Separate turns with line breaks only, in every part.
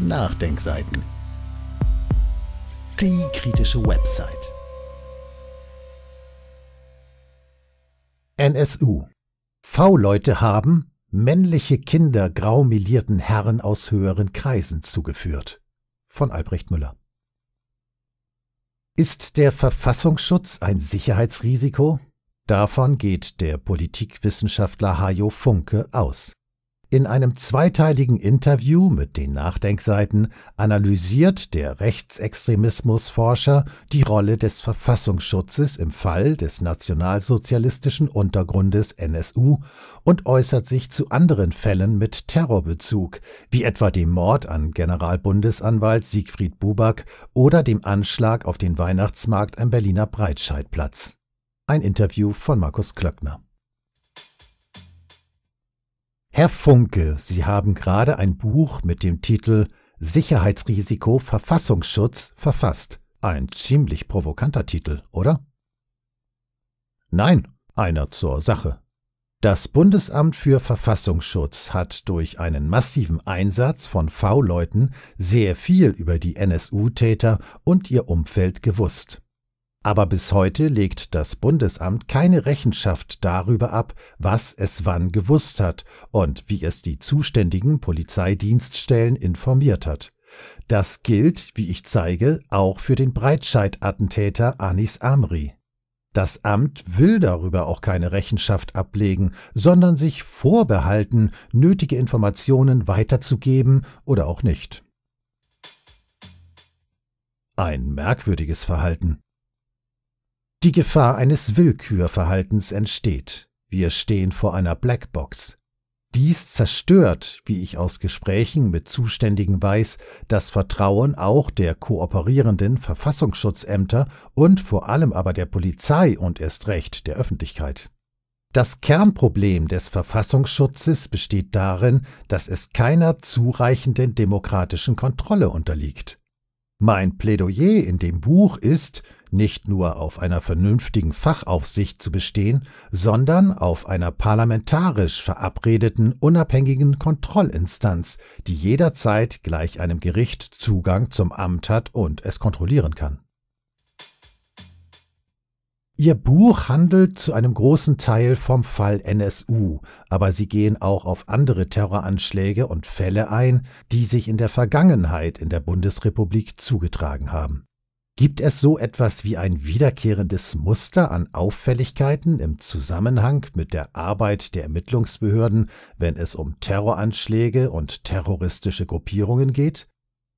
Nachdenkseiten. Die kritische Website. NSU. V-Leute haben männliche Kinder graumelierten Herren aus höheren Kreisen zugeführt. Von Albrecht Müller. Ist der Verfassungsschutz ein Sicherheitsrisiko? Davon geht der Politikwissenschaftler Hajo Funke aus. In einem zweiteiligen Interview mit den Nachdenkseiten analysiert der Rechtsextremismusforscher die Rolle des Verfassungsschutzes im Fall des nationalsozialistischen Untergrundes NSU und äußert sich zu anderen Fällen mit Terrorbezug, wie etwa dem Mord an Generalbundesanwalt Siegfried Buback oder dem Anschlag auf den Weihnachtsmarkt am Berliner Breitscheidplatz. Ein Interview von Markus Klöckner. Herr Funke, Sie haben gerade ein Buch mit dem Titel Sicherheitsrisiko Verfassungsschutz verfasst. Ein ziemlich provokanter Titel, oder? Nein, einer zur Sache. Das Bundesamt für Verfassungsschutz hat durch einen massiven Einsatz von V-Leuten sehr viel über die NSU-Täter und ihr Umfeld gewusst. Aber bis heute legt das Bundesamt keine Rechenschaft darüber ab, was es wann gewusst hat und wie es die zuständigen Polizeidienststellen informiert hat. Das gilt, wie ich zeige, auch für den Breitscheid-Attentäter Anis Amri. Das Amt will darüber auch keine Rechenschaft ablegen, sondern sich vorbehalten, nötige Informationen weiterzugeben oder auch nicht. Ein merkwürdiges Verhalten. Die Gefahr eines Willkürverhaltens entsteht. Wir stehen vor einer Blackbox. Dies zerstört, wie ich aus Gesprächen mit Zuständigen weiß, das Vertrauen auch der kooperierenden Verfassungsschutzämter und vor allem aber der Polizei und erst recht der Öffentlichkeit. Das Kernproblem des Verfassungsschutzes besteht darin, dass es keiner zureichenden demokratischen Kontrolle unterliegt. Mein Plädoyer in dem Buch ist, nicht nur auf einer vernünftigen Fachaufsicht zu bestehen, sondern auf einer parlamentarisch verabredeten unabhängigen Kontrollinstanz, die jederzeit gleich einem Gericht Zugang zum Amt hat und es kontrollieren kann. Ihr Buch handelt zu einem großen Teil vom Fall NSU, aber Sie gehen auch auf andere Terroranschläge und Fälle ein, die sich in der Vergangenheit in der Bundesrepublik zugetragen haben. Gibt es so etwas wie ein wiederkehrendes Muster an Auffälligkeiten im Zusammenhang mit der Arbeit der Ermittlungsbehörden, wenn es um Terroranschläge und terroristische Gruppierungen geht?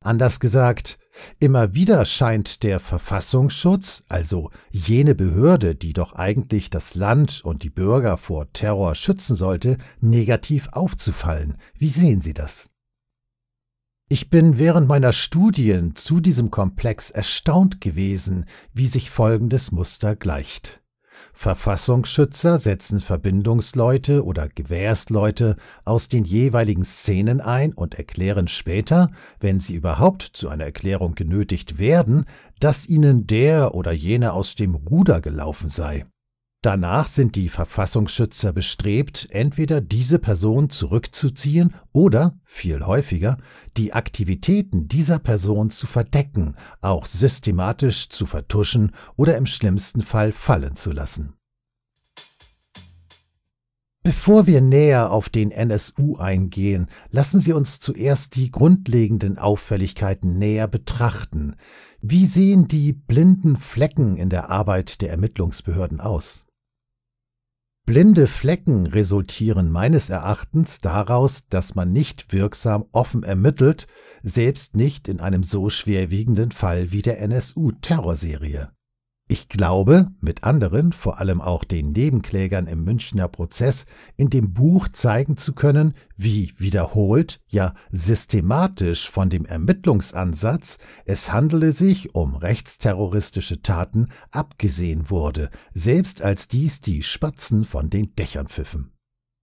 Anders gesagt, immer wieder scheint der Verfassungsschutz, also jene Behörde, die doch eigentlich das Land und die Bürger vor Terror schützen sollte, negativ aufzufallen. Wie sehen Sie das? Ich bin während meiner Studien zu diesem Komplex erstaunt gewesen, wie sich folgendes Muster gleicht. Verfassungsschützer setzen Verbindungsleute oder Gewährsleute aus den jeweiligen Szenen ein und erklären später, wenn sie überhaupt zu einer Erklärung genötigt werden, dass ihnen der oder jener aus dem Ruder gelaufen sei Danach sind die Verfassungsschützer bestrebt, entweder diese Person zurückzuziehen oder, viel häufiger, die Aktivitäten dieser Person zu verdecken, auch systematisch zu vertuschen oder im schlimmsten Fall fallen zu lassen. Bevor wir näher auf den NSU eingehen, lassen Sie uns zuerst die grundlegenden Auffälligkeiten näher betrachten. Wie sehen die blinden Flecken in der Arbeit der Ermittlungsbehörden aus? Blinde Flecken resultieren meines Erachtens daraus, dass man nicht wirksam offen ermittelt, selbst nicht in einem so schwerwiegenden Fall wie der NSU-Terrorserie. Ich glaube, mit anderen, vor allem auch den Nebenklägern im Münchner Prozess, in dem Buch zeigen zu können, wie wiederholt, ja systematisch von dem Ermittlungsansatz, es handele sich um rechtsterroristische Taten, abgesehen wurde, selbst als dies die Spatzen von den Dächern pfiffen.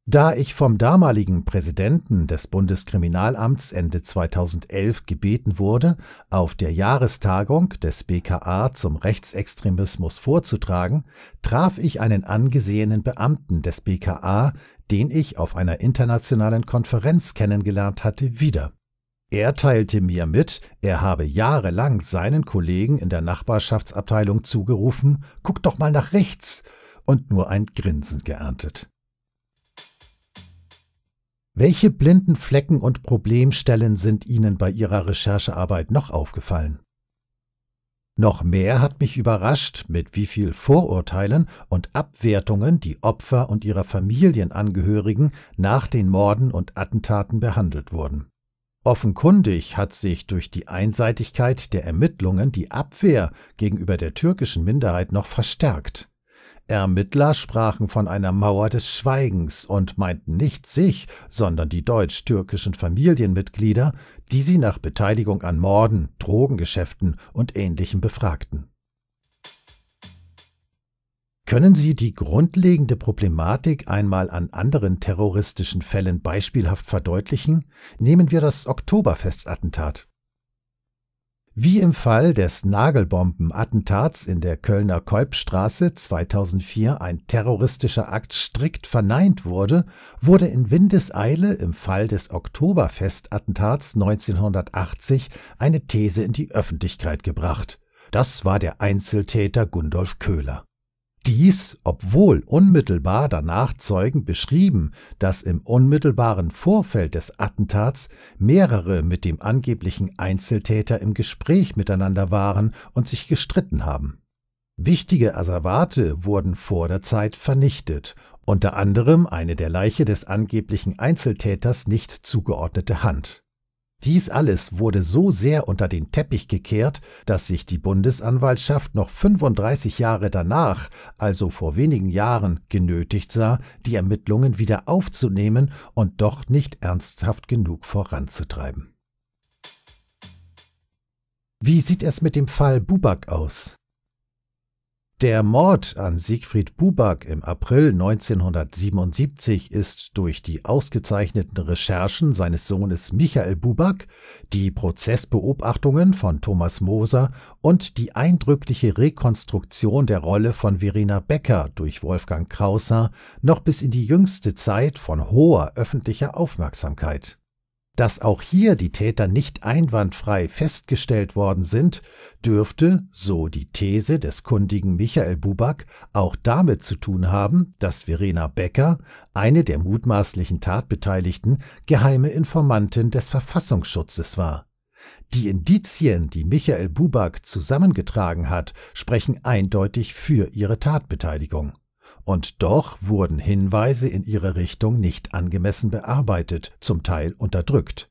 Da ich vom damaligen Präsidenten des Bundeskriminalamts Ende 2011 gebeten wurde, auf der Jahrestagung des BKA zum Rechtsextremismus vorzutragen, traf ich einen angesehenen Beamten des BKA, den ich auf einer internationalen Konferenz kennengelernt hatte, wieder. Er teilte mir mit, er habe jahrelang seinen Kollegen in der Nachbarschaftsabteilung zugerufen, guck doch mal nach rechts, und nur ein Grinsen geerntet. Welche blinden Flecken und Problemstellen sind Ihnen bei Ihrer Recherchearbeit noch aufgefallen? Noch mehr hat mich überrascht, mit wie viel Vorurteilen und Abwertungen die Opfer und ihre Familienangehörigen nach den Morden und Attentaten behandelt wurden. Offenkundig hat sich durch die Einseitigkeit der Ermittlungen die Abwehr gegenüber der türkischen Minderheit noch verstärkt. Ermittler sprachen von einer Mauer des Schweigens und meinten nicht sich, sondern die deutsch-türkischen Familienmitglieder, die sie nach Beteiligung an Morden, Drogengeschäften und ähnlichem befragten. Können Sie die grundlegende Problematik einmal an anderen terroristischen Fällen beispielhaft verdeutlichen? Nehmen wir das Oktoberfestattentat. Wie im Fall des Nagelbombenattentats in der Kölner Kolbstraße 2004 ein terroristischer Akt strikt verneint wurde, wurde in Windeseile im Fall des Oktoberfestattentats 1980 eine These in die Öffentlichkeit gebracht. Das war der Einzeltäter Gundolf Köhler. Dies, obwohl unmittelbar danach Zeugen beschrieben, dass im unmittelbaren Vorfeld des Attentats mehrere mit dem angeblichen Einzeltäter im Gespräch miteinander waren und sich gestritten haben. Wichtige Asservate wurden vor der Zeit vernichtet, unter anderem eine der Leiche des angeblichen Einzeltäters nicht zugeordnete Hand. Dies alles wurde so sehr unter den Teppich gekehrt, dass sich die Bundesanwaltschaft noch 35 Jahre danach, also vor wenigen Jahren, genötigt sah, die Ermittlungen wieder aufzunehmen und doch nicht ernsthaft genug voranzutreiben. Wie sieht es mit dem Fall Bubak aus? Der Mord an Siegfried Buback im April 1977 ist durch die ausgezeichneten Recherchen seines Sohnes Michael Buback, die Prozessbeobachtungen von Thomas Moser und die eindrückliche Rekonstruktion der Rolle von Verena Becker durch Wolfgang Krauser noch bis in die jüngste Zeit von hoher öffentlicher Aufmerksamkeit. Dass auch hier die Täter nicht einwandfrei festgestellt worden sind, dürfte, so die These des kundigen Michael Buback, auch damit zu tun haben, dass Verena Becker, eine der mutmaßlichen Tatbeteiligten, geheime Informantin des Verfassungsschutzes war. Die Indizien, die Michael Buback zusammengetragen hat, sprechen eindeutig für ihre Tatbeteiligung und doch wurden Hinweise in ihre Richtung nicht angemessen bearbeitet, zum Teil unterdrückt.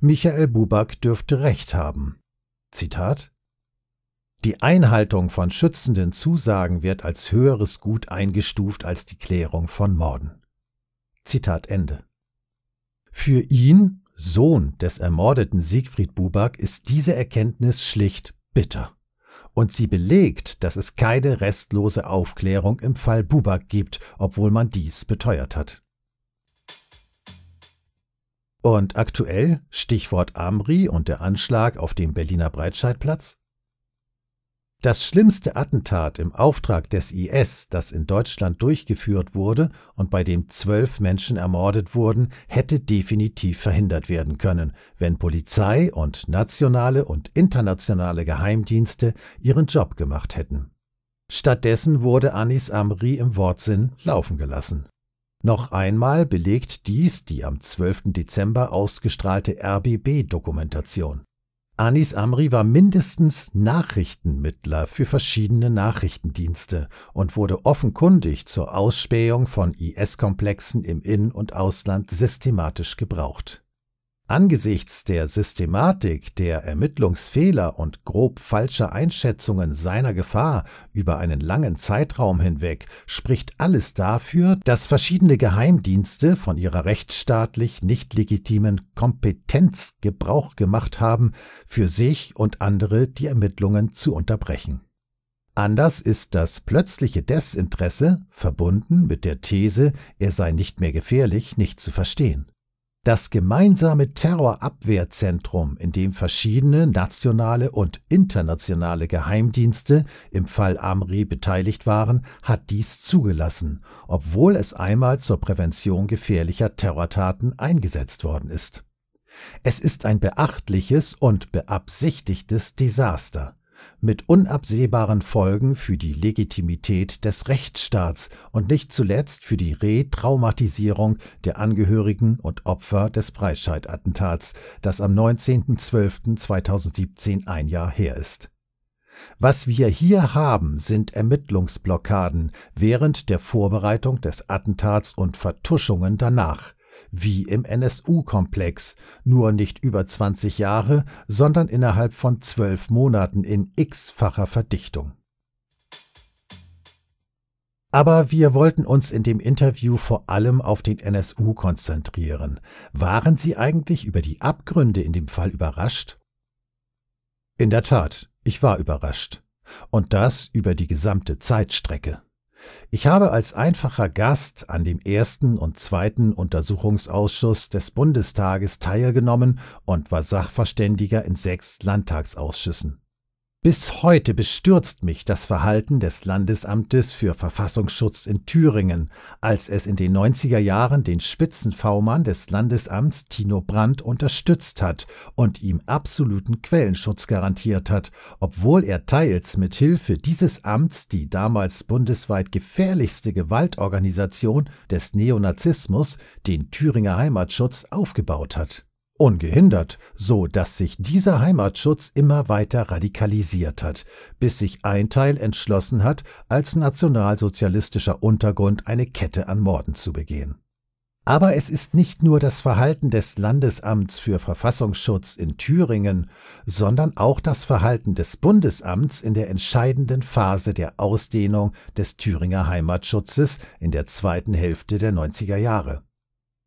Michael Buback dürfte recht haben. Zitat Die Einhaltung von schützenden Zusagen wird als höheres Gut eingestuft als die Klärung von Morden. Zitat Ende. Für ihn, Sohn des ermordeten Siegfried Buback, ist diese Erkenntnis schlicht bitter. Und sie belegt, dass es keine restlose Aufklärung im Fall Buback gibt, obwohl man dies beteuert hat. Und aktuell Stichwort Amri und der Anschlag auf dem Berliner Breitscheidplatz? Das schlimmste Attentat im Auftrag des IS, das in Deutschland durchgeführt wurde und bei dem zwölf Menschen ermordet wurden, hätte definitiv verhindert werden können, wenn Polizei und nationale und internationale Geheimdienste ihren Job gemacht hätten. Stattdessen wurde Anis Amri im Wortsinn laufen gelassen. Noch einmal belegt dies die am 12. Dezember ausgestrahlte RBB-Dokumentation. Anis Amri war mindestens Nachrichtenmittler für verschiedene Nachrichtendienste und wurde offenkundig zur Ausspähung von IS-Komplexen im In- und Ausland systematisch gebraucht. Angesichts der Systematik der Ermittlungsfehler und grob falscher Einschätzungen seiner Gefahr über einen langen Zeitraum hinweg spricht alles dafür, dass verschiedene Geheimdienste von ihrer rechtsstaatlich nicht legitimen Kompetenz Gebrauch gemacht haben, für sich und andere die Ermittlungen zu unterbrechen. Anders ist das plötzliche Desinteresse, verbunden mit der These, er sei nicht mehr gefährlich, nicht zu verstehen. Das gemeinsame Terrorabwehrzentrum, in dem verschiedene nationale und internationale Geheimdienste im Fall Amri beteiligt waren, hat dies zugelassen, obwohl es einmal zur Prävention gefährlicher Terrortaten eingesetzt worden ist. Es ist ein beachtliches und beabsichtigtes Desaster mit unabsehbaren Folgen für die Legitimität des Rechtsstaats und nicht zuletzt für die Retraumatisierung der Angehörigen und Opfer des Breitscheid-Attentats, das am 19.12.2017 ein Jahr her ist. Was wir hier haben, sind Ermittlungsblockaden während der Vorbereitung des Attentats und Vertuschungen danach wie im NSU-Komplex, nur nicht über 20 Jahre, sondern innerhalb von zwölf Monaten in x-facher Verdichtung. Aber wir wollten uns in dem Interview vor allem auf den NSU konzentrieren. Waren Sie eigentlich über die Abgründe in dem Fall überrascht? In der Tat, ich war überrascht. Und das über die gesamte Zeitstrecke. Ich habe als einfacher Gast an dem ersten und zweiten Untersuchungsausschuss des Bundestages teilgenommen und war Sachverständiger in sechs Landtagsausschüssen. Bis heute bestürzt mich das Verhalten des Landesamtes für Verfassungsschutz in Thüringen, als es in den 90er Jahren den Spitzenfaumann des Landesamts Tino Brandt unterstützt hat und ihm absoluten Quellenschutz garantiert hat, obwohl er teils mit Hilfe dieses Amts die damals bundesweit gefährlichste Gewaltorganisation des Neonazismus, den Thüringer Heimatschutz, aufgebaut hat. Ungehindert, so dass sich dieser Heimatschutz immer weiter radikalisiert hat, bis sich ein Teil entschlossen hat, als nationalsozialistischer Untergrund eine Kette an Morden zu begehen. Aber es ist nicht nur das Verhalten des Landesamts für Verfassungsschutz in Thüringen, sondern auch das Verhalten des Bundesamts in der entscheidenden Phase der Ausdehnung des Thüringer Heimatschutzes in der zweiten Hälfte der 90er Jahre.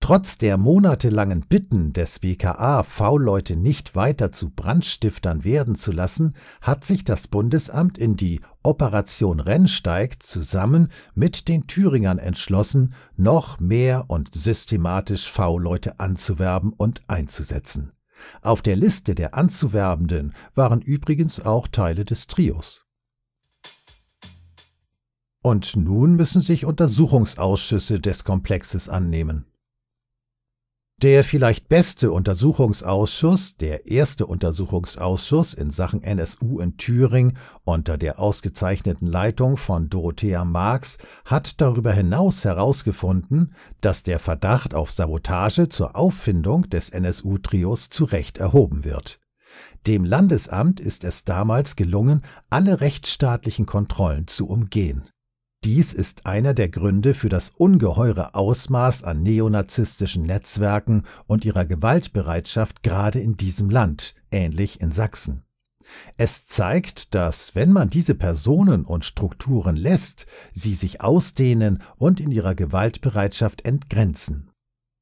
Trotz der monatelangen Bitten des BKA, V-Leute nicht weiter zu Brandstiftern werden zu lassen, hat sich das Bundesamt in die Operation Rennsteig zusammen mit den Thüringern entschlossen, noch mehr und systematisch V-Leute anzuwerben und einzusetzen. Auf der Liste der Anzuwerbenden waren übrigens auch Teile des Trios. Und nun müssen sich Untersuchungsausschüsse des Komplexes annehmen. Der vielleicht beste Untersuchungsausschuss, der erste Untersuchungsausschuss in Sachen NSU in Thüringen unter der ausgezeichneten Leitung von Dorothea Marx, hat darüber hinaus herausgefunden, dass der Verdacht auf Sabotage zur Auffindung des NSU-Trios zu Recht erhoben wird. Dem Landesamt ist es damals gelungen, alle rechtsstaatlichen Kontrollen zu umgehen dies ist einer der Gründe für das ungeheure Ausmaß an neonazistischen Netzwerken und ihrer Gewaltbereitschaft gerade in diesem Land, ähnlich in Sachsen. Es zeigt, dass wenn man diese Personen und Strukturen lässt, sie sich ausdehnen und in ihrer Gewaltbereitschaft entgrenzen.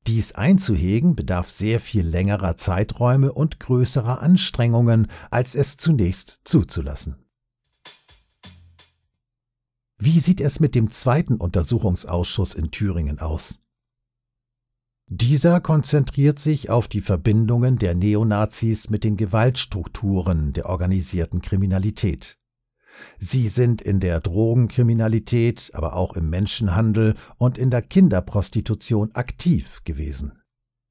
Dies einzuhegen bedarf sehr viel längerer Zeiträume und größerer Anstrengungen, als es zunächst zuzulassen. Wie sieht es mit dem zweiten Untersuchungsausschuss in Thüringen aus? Dieser konzentriert sich auf die Verbindungen der Neonazis mit den Gewaltstrukturen der organisierten Kriminalität. Sie sind in der Drogenkriminalität, aber auch im Menschenhandel und in der Kinderprostitution aktiv gewesen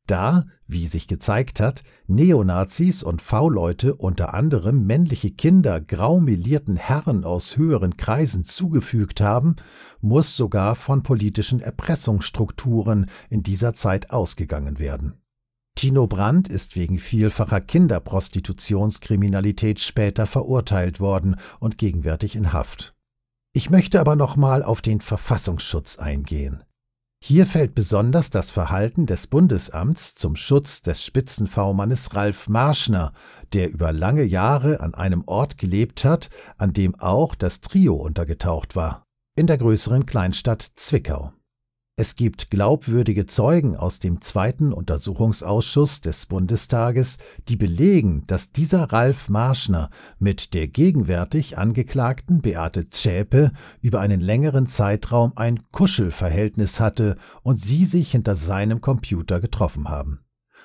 da, wie sich gezeigt hat, Neonazis und V-Leute unter anderem männliche Kinder graumelierten Herren aus höheren Kreisen zugefügt haben, muss sogar von politischen Erpressungsstrukturen in dieser Zeit ausgegangen werden. Tino Brandt ist wegen vielfacher Kinderprostitutionskriminalität später verurteilt worden und gegenwärtig in Haft. Ich möchte aber nochmal auf den Verfassungsschutz eingehen. Hier fällt besonders das Verhalten des Bundesamts zum Schutz des spitzenv Ralf Marschner, der über lange Jahre an einem Ort gelebt hat, an dem auch das Trio untergetaucht war, in der größeren Kleinstadt Zwickau es gibt glaubwürdige Zeugen aus dem zweiten Untersuchungsausschuss des Bundestages, die belegen, dass dieser Ralf Marschner mit der gegenwärtig Angeklagten Beate Zschäpe über einen längeren Zeitraum ein Kuschelverhältnis hatte und sie sich hinter seinem Computer getroffen haben.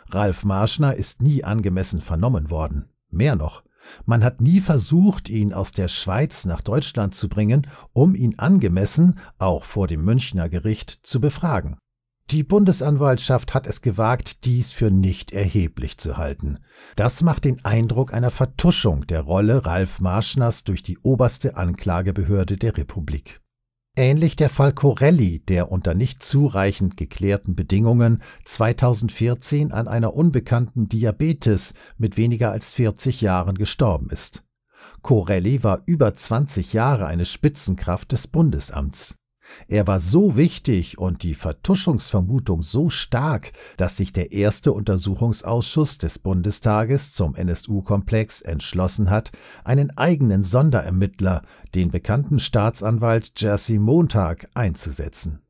Ralf Marschner ist nie angemessen vernommen worden. Mehr noch, man hat nie versucht, ihn aus der Schweiz nach Deutschland zu bringen, um ihn angemessen, auch vor dem Münchner Gericht, zu befragen. Die Bundesanwaltschaft hat es gewagt, dies für nicht erheblich zu halten. Das macht den Eindruck einer Vertuschung der Rolle Ralf Marschners durch die oberste Anklagebehörde der Republik. Ähnlich der Fall Corelli, der unter nicht zureichend geklärten Bedingungen 2014 an einer unbekannten Diabetes mit weniger als 40 Jahren gestorben ist. Corelli war über 20 Jahre eine Spitzenkraft des Bundesamts er war so wichtig und die Vertuschungsvermutung so stark, dass sich der erste Untersuchungsausschuss des Bundestages zum NSU-Komplex entschlossen hat, einen eigenen Sonderermittler, den bekannten Staatsanwalt Jerzy Montag, einzusetzen.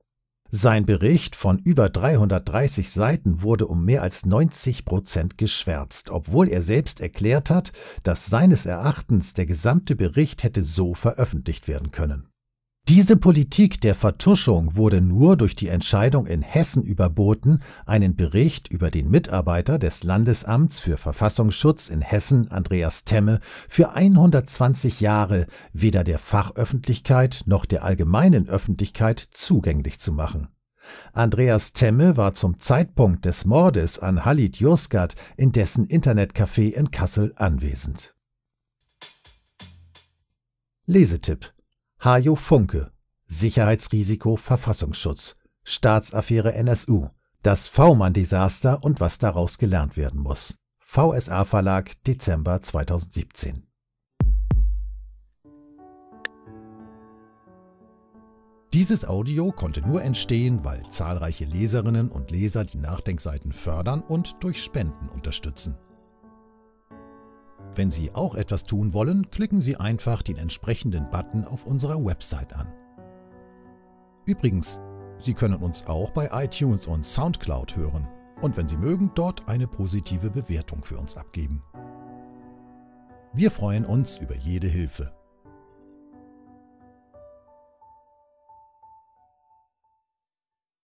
Sein Bericht von über 330 Seiten wurde um mehr als 90 Prozent geschwärzt, obwohl er selbst erklärt hat, dass seines Erachtens der gesamte Bericht hätte so veröffentlicht werden können. Diese Politik der Vertuschung wurde nur durch die Entscheidung in Hessen überboten, einen Bericht über den Mitarbeiter des Landesamts für Verfassungsschutz in Hessen, Andreas Temme, für 120 Jahre weder der Fachöffentlichkeit noch der allgemeinen Öffentlichkeit zugänglich zu machen. Andreas Temme war zum Zeitpunkt des Mordes an Halid Yozgat in dessen Internetcafé in Kassel anwesend. Lesetipp Hajo Funke, Sicherheitsrisiko, Verfassungsschutz, Staatsaffäre NSU, das V-Mann-Desaster und was daraus gelernt werden muss. VSA Verlag, Dezember 2017. Dieses Audio konnte nur entstehen, weil zahlreiche Leserinnen und Leser die Nachdenkseiten fördern und durch Spenden unterstützen. Wenn Sie auch etwas tun wollen, klicken Sie einfach den entsprechenden Button auf unserer Website an. Übrigens, Sie können uns auch bei iTunes und SoundCloud hören und wenn Sie mögen, dort eine positive Bewertung für uns abgeben. Wir freuen uns über jede Hilfe.